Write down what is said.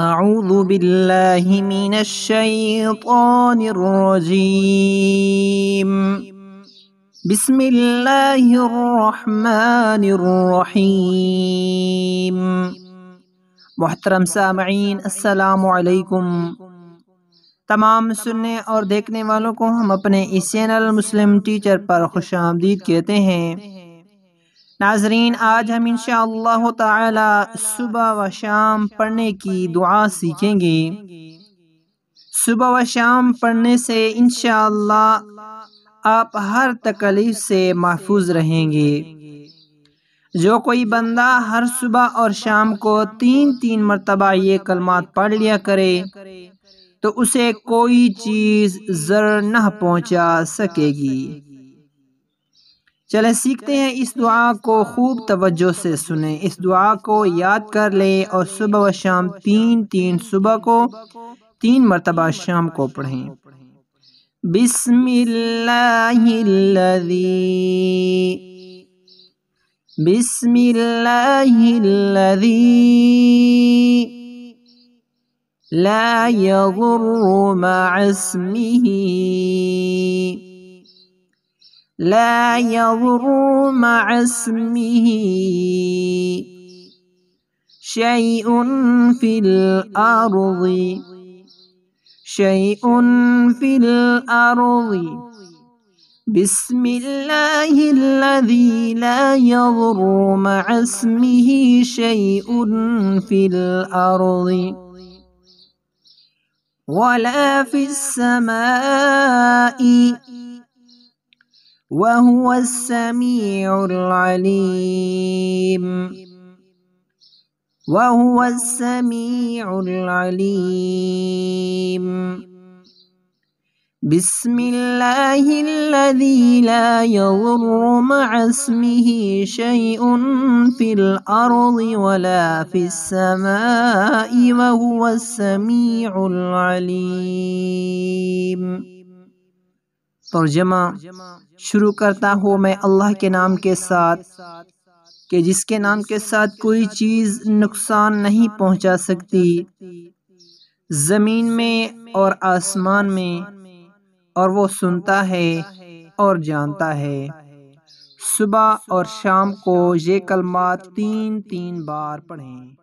من بسم الرحمن الرحیم محترم سامعین السلام علیکم تمام سننے اور دیکھنے والوں کو ہم اپنے اس چینل مسلم ٹیچر پر خوش آمدید کہتے ہیں ناظرین آج ہم انشاءاللہ اللہ تعالی صبح و شام پڑھنے کی دعا سیکھیں گے صبح و شام پڑھنے سے انشاءاللہ اللہ آپ ہر تکلیف سے محفوظ رہیں گے جو کوئی بندہ ہر صبح اور شام کو تین تین مرتبہ یہ کلمات پڑھ لیا کرے تو اسے کوئی چیز ضرور نہ پہنچا سکے گی چلیں سیکھتے ہیں اس دعا کو خوب توجہ سے سنیں اس دعا کو یاد کر لیں اور صبح و شام تین تین صبح کو تین مرتبہ شام کو پڑھیں بسم اللہ لری بسم اللہ لا مع اسمه لا يضر مع اسمه شيء في الأرض شيء في الأرض بسم الله الذي لا يضر مع اسمه شيء في الأرض ولا في السماء وهو السميع العليم وهو السميع العليم بسم الله الذي لا يضر مع اسمه شيء في الارض ولا في السماء وهو السميع العليم ترجمہ شروع کرتا ہوں میں اللہ کے نام کے ساتھ کہ جس کے نام کے ساتھ کوئی چیز نقصان نہیں پہنچا سکتی زمین میں اور آسمان میں اور وہ سنتا ہے اور جانتا ہے صبح اور شام کو یہ کلمات تین تین بار پڑھیں